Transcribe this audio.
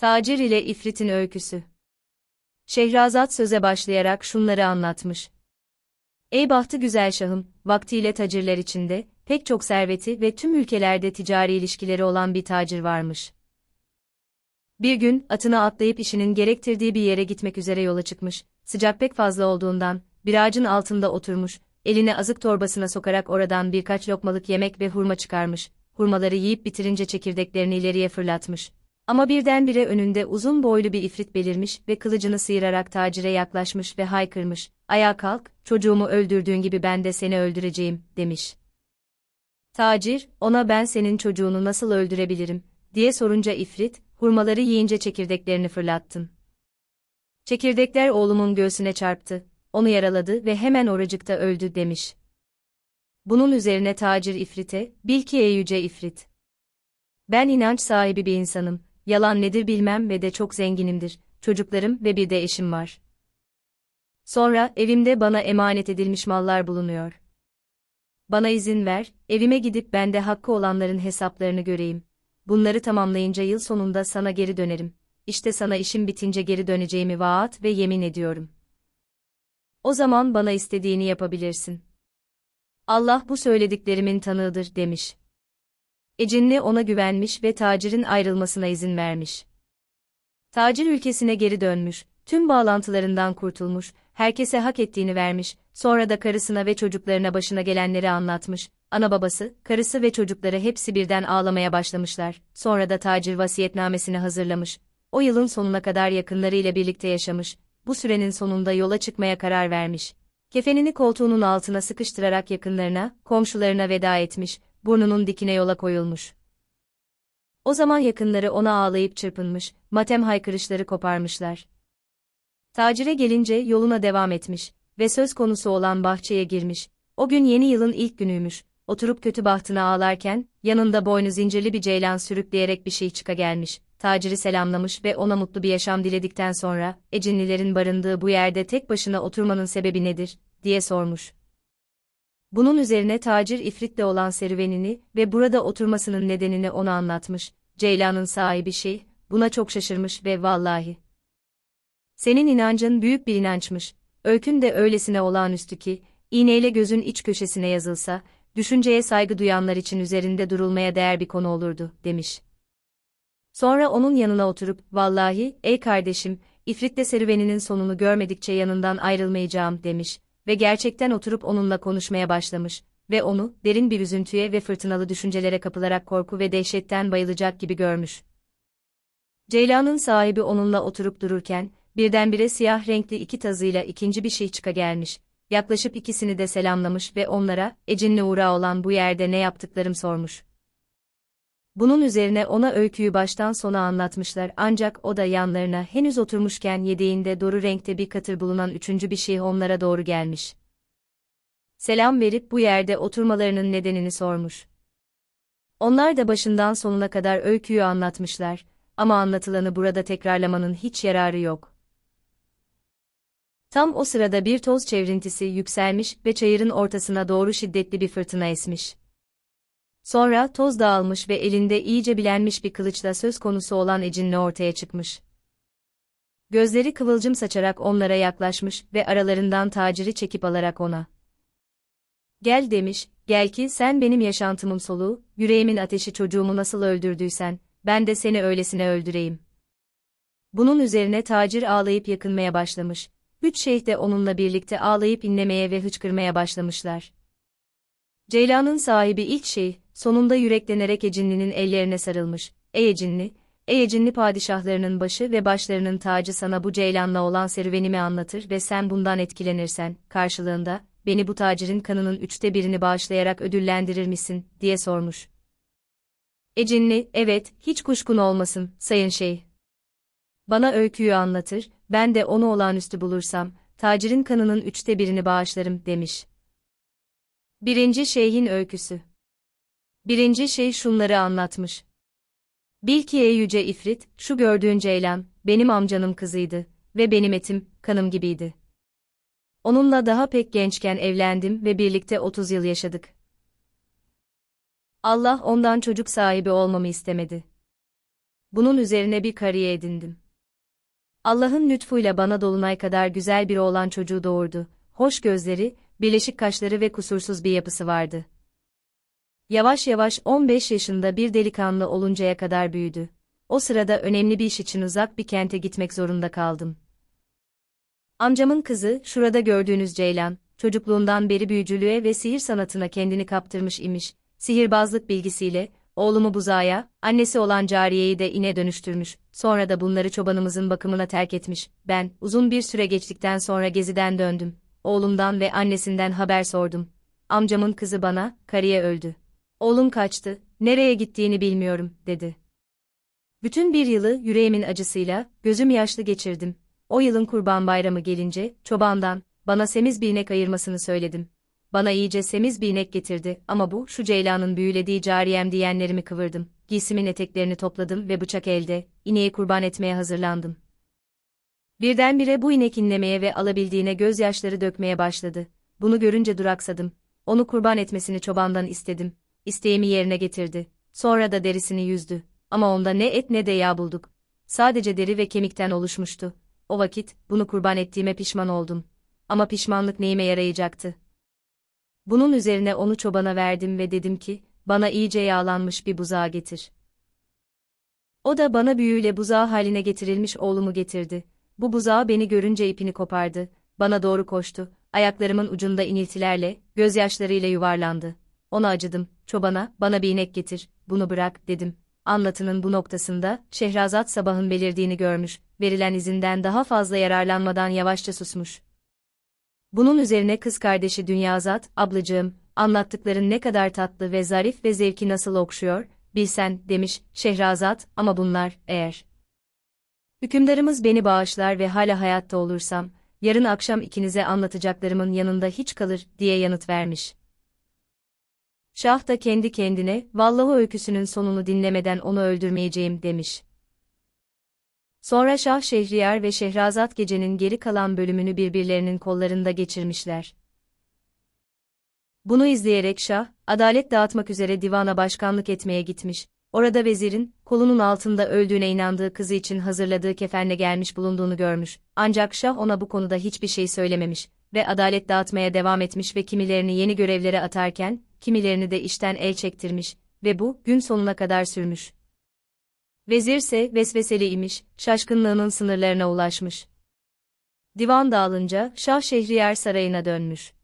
Tacir ile İfrit'in öyküsü. Şehrazat söze başlayarak şunları anlatmış. Ey bahtı güzel şahım, vaktiyle tacirler içinde, pek çok serveti ve tüm ülkelerde ticari ilişkileri olan bir tacir varmış. Bir gün, atına atlayıp işinin gerektirdiği bir yere gitmek üzere yola çıkmış, sıcak pek fazla olduğundan, bir ağacın altında oturmuş, elini azık torbasına sokarak oradan birkaç lokmalık yemek ve hurma çıkarmış, hurmaları yiyip bitirince çekirdeklerini ileriye fırlatmış, ama birdenbire önünde uzun boylu bir ifrit belirmiş ve kılıcını sıyırarak tacire yaklaşmış ve haykırmış, ayağa kalk, çocuğumu öldürdüğün gibi ben de seni öldüreceğim, demiş. Tacir, ona ben senin çocuğunu nasıl öldürebilirim, diye sorunca ifrit, hurmaları yiyince çekirdeklerini fırlattım. Çekirdekler oğlumun göğsüne çarptı, onu yaraladı ve hemen oracıkta öldü, demiş. Bunun üzerine tacir ifrite, bil ki ey yüce ifrit. Ben inanç sahibi bir insanım, yalan nedir bilmem ve de çok zenginimdir, çocuklarım ve bir de eşim var. Sonra evimde bana emanet edilmiş mallar bulunuyor. Bana izin ver, evime gidip bende hakkı olanların hesaplarını göreyim. Bunları tamamlayınca yıl sonunda sana geri dönerim. İşte sana işim bitince geri döneceğimi vaat ve yemin ediyorum. O zaman bana istediğini yapabilirsin. Allah bu söylediklerimin tanığıdır demiş. Ecinli ona güvenmiş ve tacirin ayrılmasına izin vermiş. Tacir ülkesine geri dönmüş, tüm bağlantılarından kurtulmuş, herkese hak ettiğini vermiş, sonra da karısına ve çocuklarına başına gelenleri anlatmış. Ana babası, karısı ve çocukları hepsi birden ağlamaya başlamışlar. Sonra da tacir vasiyetnamesini hazırlamış. O yılın sonuna kadar yakınlarıyla birlikte yaşamış. Bu sürenin sonunda yola çıkmaya karar vermiş. Kefenini koltuğunun altına sıkıştırarak yakınlarına, komşularına veda etmiş burnunun dikine yola koyulmuş. O zaman yakınları ona ağlayıp çırpınmış, matem haykırışları koparmışlar. Tacire gelince yoluna devam etmiş ve söz konusu olan bahçeye girmiş. O gün yeni yılın ilk günüymüş. Oturup kötü bahtına ağlarken, yanında boynu zincirli bir ceylan sürükleyerek bir şey çıka gelmiş. Taciri selamlamış ve ona mutlu bir yaşam diledikten sonra, Ecinlilerin barındığı bu yerde tek başına oturmanın sebebi nedir, diye sormuş. Bunun üzerine tacir ifritle olan serüvenini ve burada oturmasının nedenini ona anlatmış. Ceylan'ın sahibi şey, buna çok şaşırmış ve vallahi. Senin inancın büyük bir inançmış. Öykün de öylesine olağanüstü ki, iğneyle gözün iç köşesine yazılsa, düşünceye saygı duyanlar için üzerinde durulmaya değer bir konu olurdu, demiş. Sonra onun yanına oturup, vallahi, ey kardeşim, ifritle serüveninin sonunu görmedikçe yanından ayrılmayacağım, demiş ve gerçekten oturup onunla konuşmaya başlamış ve onu derin bir üzüntüye ve fırtınalı düşüncelere kapılarak korku ve dehşetten bayılacak gibi görmüş. Ceylan'ın sahibi onunla oturup dururken, birdenbire siyah renkli iki tazıyla ikinci bir şey çıka gelmiş, yaklaşıp ikisini de selamlamış ve onlara, Ecin'le uğra olan bu yerde ne yaptıklarım sormuş. Bunun üzerine ona öyküyü baştan sona anlatmışlar ancak o da yanlarına henüz oturmuşken yediğinde doğru renkte bir katır bulunan üçüncü bir şey onlara doğru gelmiş. Selam verip bu yerde oturmalarının nedenini sormuş. Onlar da başından sonuna kadar öyküyü anlatmışlar ama anlatılanı burada tekrarlamanın hiç yararı yok. Tam o sırada bir toz çevrintisi yükselmiş ve çayırın ortasına doğru şiddetli bir fırtına esmiş. Sonra toz dağılmış ve elinde iyice bilenmiş bir kılıçla söz konusu olan Ecin'le ortaya çıkmış. Gözleri kıvılcım saçarak onlara yaklaşmış ve aralarından taciri çekip alarak ona. Gel demiş, gel ki sen benim yaşantımın soluğu, yüreğimin ateşi çocuğumu nasıl öldürdüysen, ben de seni öylesine öldüreyim. Bunun üzerine tacir ağlayıp yakınmaya başlamış. Üç şeyh de onunla birlikte ağlayıp inlemeye ve hıçkırmaya başlamışlar. Ceylan'ın sahibi ilk şeyh, sonunda yüreklenerek Ecinli'nin ellerine sarılmış. Ey Ecinli, ey Ecinli padişahlarının başı ve başlarının tacı sana bu ceylanla olan serüvenimi anlatır ve sen bundan etkilenirsen, karşılığında, beni bu tacirin kanının üçte birini bağışlayarak ödüllendirir misin, diye sormuş. Ecinli, evet, hiç kuşkun olmasın, sayın şey. Bana öyküyü anlatır, ben de onu olağanüstü bulursam, tacirin kanının üçte birini bağışlarım, demiş. Birinci Şeyhin Öyküsü Birinci şey şunları anlatmış. Bilkiye yüce ifrit, şu gördüğün Ceylem, benim amcanın kızıydı ve benim etim, kanım gibiydi. Onunla daha pek gençken evlendim ve birlikte 30 yıl yaşadık. Allah ondan çocuk sahibi olmamı istemedi. Bunun üzerine bir kariye edindim. Allah'ın lütfuyla bana dolunay kadar güzel bir oğlan çocuğu doğurdu. Hoş gözleri, birleşik kaşları ve kusursuz bir yapısı vardı. Yavaş yavaş 15 yaşında bir delikanlı oluncaya kadar büyüdü. O sırada önemli bir iş için uzak bir kente gitmek zorunda kaldım. Amcamın kızı, şurada gördüğünüz Ceylan, çocukluğundan beri büyücülüğe ve sihir sanatına kendini kaptırmış imiş, sihirbazlık bilgisiyle, oğlumu buzağa, annesi olan cariyeyi de ine dönüştürmüş, sonra da bunları çobanımızın bakımına terk etmiş, ben, uzun bir süre geçtikten sonra geziden döndüm, oğlumdan ve annesinden haber sordum. Amcamın kızı bana, kariye öldü. Oğlum kaçtı, nereye gittiğini bilmiyorum, dedi. Bütün bir yılı yüreğimin acısıyla, gözüm yaşlı geçirdim. O yılın kurban bayramı gelince, çobandan, bana semiz bir inek ayırmasını söyledim. Bana iyice semiz bir inek getirdi ama bu, şu ceylanın büyülediği cariyem diyenlerimi kıvırdım. Giysimin eteklerini topladım ve bıçak elde, ineği kurban etmeye hazırlandım. Birdenbire bu inek inlemeye ve alabildiğine gözyaşları dökmeye başladı. Bunu görünce duraksadım. Onu kurban etmesini çobandan istedim. İsteğimi yerine getirdi. Sonra da derisini yüzdü. Ama onda ne et ne de yağ bulduk. Sadece deri ve kemikten oluşmuştu. O vakit, bunu kurban ettiğime pişman oldum. Ama pişmanlık neyime yarayacaktı? Bunun üzerine onu çobana verdim ve dedim ki, bana iyice yağlanmış bir buzağı getir. O da bana büyüyle buzağı haline getirilmiş oğlumu getirdi. Bu buzağı beni görünce ipini kopardı, bana doğru koştu, ayaklarımın ucunda iniltilerle, gözyaşlarıyla yuvarlandı. Ona acıdım, çobana, bana bir inek getir, bunu bırak, dedim. Anlatının bu noktasında, Şehrazat sabahın belirdiğini görmüş, verilen izinden daha fazla yararlanmadan yavaşça susmuş. Bunun üzerine kız kardeşi Dünyazat, ablacığım, anlattıkların ne kadar tatlı ve zarif ve zevki nasıl okşuyor, bilsen, demiş, Şehrazat, ama bunlar, eğer. Hükümdarımız beni bağışlar ve hala hayatta olursam, yarın akşam ikinize anlatacaklarımın yanında hiç kalır, diye yanıt vermiş. Şah da kendi kendine, vallahu öyküsünün sonunu dinlemeden onu öldürmeyeceğim demiş. Sonra Şah Şehriyar ve Şehrazat gecenin geri kalan bölümünü birbirlerinin kollarında geçirmişler. Bunu izleyerek Şah, adalet dağıtmak üzere divana başkanlık etmeye gitmiş. Orada vezirin, kolunun altında öldüğüne inandığı kızı için hazırladığı kefenle gelmiş bulunduğunu görmüş. Ancak Şah ona bu konuda hiçbir şey söylememiş ve adalet dağıtmaya devam etmiş ve kimilerini yeni görevlere atarken, kimilerini de işten el çektirmiş ve bu gün sonuna kadar sürmüş. Vezirse vesveseli imiş, şaşkınlığının sınırlarına ulaşmış. Divan dağılınca Şah Şehriyar sarayına dönmüş.